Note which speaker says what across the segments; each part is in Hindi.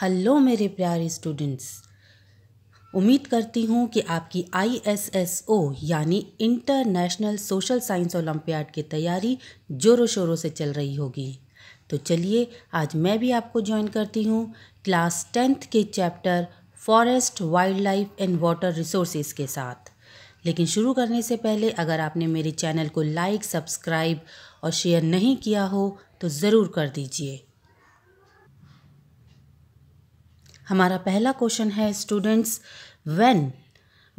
Speaker 1: हेलो मेरे प्यारे स्टूडेंट्स उम्मीद करती हूँ कि आपकी आईएसएसओ यानी इंटरनेशनल सोशल साइंस ओलंपियाड की तैयारी जोरों शोरों से चल रही होगी तो चलिए आज मैं भी आपको ज्वाइन करती हूँ क्लास टेंथ के chapter forest wild life and water resources के साथ लेकिन शुरू करने से पहले अगर आपने मेरे चैनल को लाइक सब्सक्राइब और शेयर नहीं किया हो तो ज़रूर कर दीजिए हमारा पहला क्वेश्चन है students when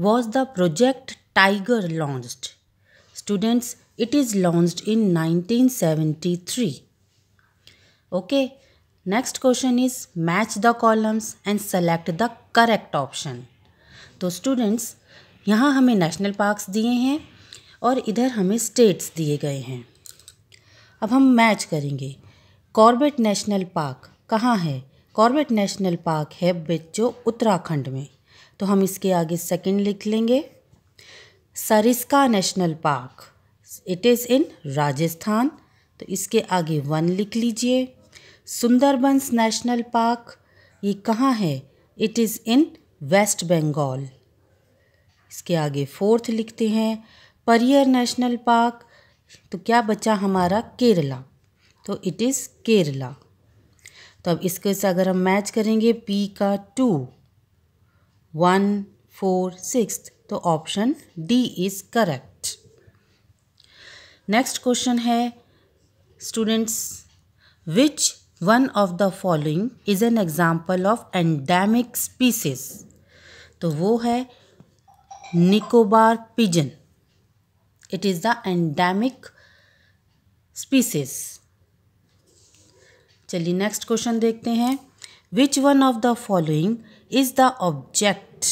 Speaker 1: was the Project Tiger launch students it is launch in 1973 okay next question is match the columns and select the correct option तो स्टूडेंट्स यहाँ हमें नेशनल पार्क्स दिए हैं और इधर हमें स्टेट्स दिए गए हैं अब हम मैच करेंगे कॉर्बेट नेशनल पार्क कहाँ है कॉर्बेट नेशनल पार्क है जो उत्तराखंड में तो हम इसके आगे सेकंड लिख लेंगे Sariska national park it is in Rajasthan तो इसके आगे वन लिख लीजिए सुंदरबंस नेशनल पार्क ये कहाँ है it is in West Bengal इसके आगे फोर्थ लिखते हैं परियर नेशनल पार्क तो क्या बचा हमारा केरला तो इट इज़ केरला तो अब इसके से अगर हम मैच करेंगे पी का टू वन फोर सिक्स तो option D is correct next question है students which one of the following is an example of endemic species तो वो है Nicobar pigeon it is the endemic species चलिए नेक्स्ट क्वेश्चन देखते हैं which one of the following is the object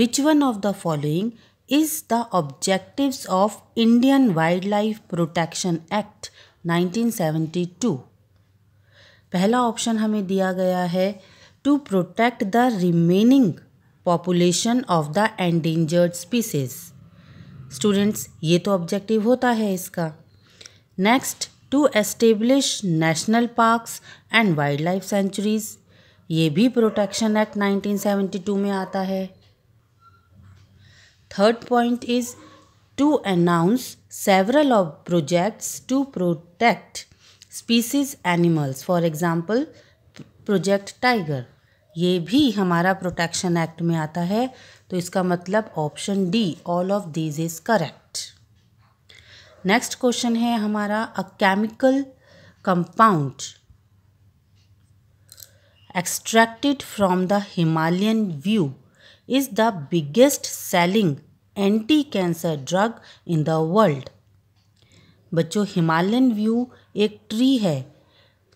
Speaker 1: which one of the following is the objective of Indian wild life protection act 1972 पहला ऑप्शन हमें दिया गया है to protect the remaining population of the endangered species students ये तो ऑब्जेक्टिव होता है इसका next to establish national parks and wild life sanctuaries ये भी प्रोटेक्शन एक्ट 1972 में आता है third point is to announce several of projects to protect species animals for example Project Tiger ये भी हमारा प्रोटेक्शन एक्ट में आता है तो इसका मतलब option D all of these is correct next question है हमारा a chemical compound extracted from the Himalayan yew is the biggest selling anti cancer drug in the world बच्चों हिमालयन व्यू एक ट्री है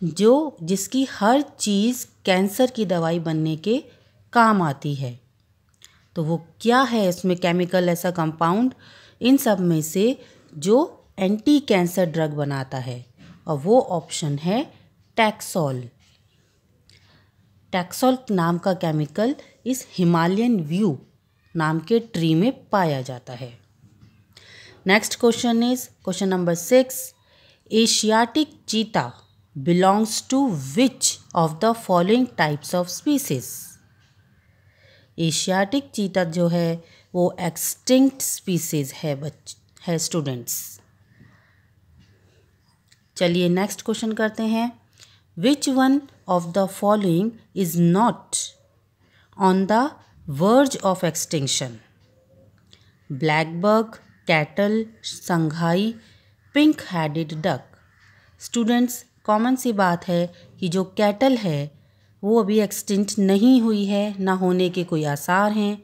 Speaker 1: जो जिसकी हर चीज़ कैंसर की दवाई बनने के काम आती है तो वो क्या है इसमें केमिकल ऐसा कंपाउंड इन सब में से जो एंटी कैंसर ड्रग बनाता है और वो ऑप्शन है टैक्सॉल टैक्सॉल नाम का केमिकल इस हिमालयन व्यू नाम के ट्री में पाया जाता है next question is question number six Asiatic cheetah belongs to which of the following types of species Asiatic cheetah जो है वो एक्सटिंक्ट स्पीसीज है बच है स्टूडेंट्स चलिए नेक्स्ट क्वेश्चन करते हैं which one of the following is not on the verge of extinction blackbuck cattle sangai pink headed duck students common सी बात है कि जो कैटल है वो अभी एक्सटिंट नहीं हुई है ना होने के कोई आसार हैं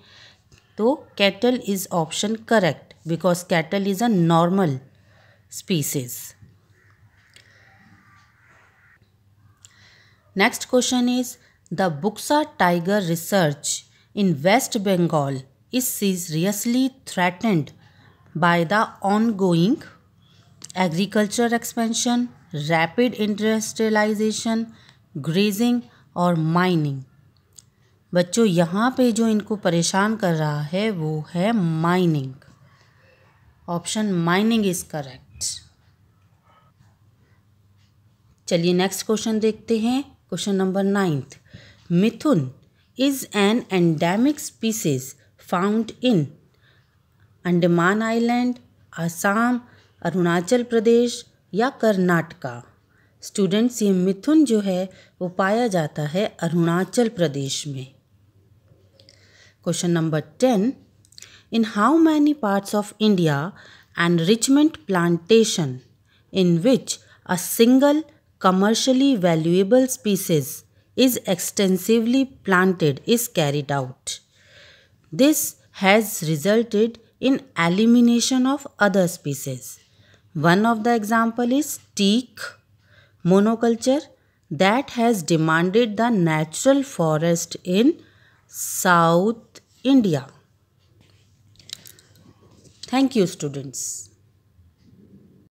Speaker 1: तो cattle is option correct because cattle is a normal species next question is the Buxa tiger research in in West seriously threatened by the ongoing agriculture expansion rapid industrialisation grazing और माइनिंग बच्चों यहाँ पे जो इनको परेशान कर रहा है वो है mining option mining is correct चलिए नेक्स्ट क्वेश्चन देखते हैं question number ninth mithun is an endemic species found in Andaman island Assam Arunachal Pradesh या कर्नाटका स्टूडेंट्स ये मिथुन जो है वो पाया जाता है अरुणाचल प्रदेश में question number ten in how many parts of India enrichment plantation in which a single commercially valuable species is extensively planted is carried out this has resulted in elimination of other species One of the example is teak monoculture that has demanded the natural forest in South India. Thank you students.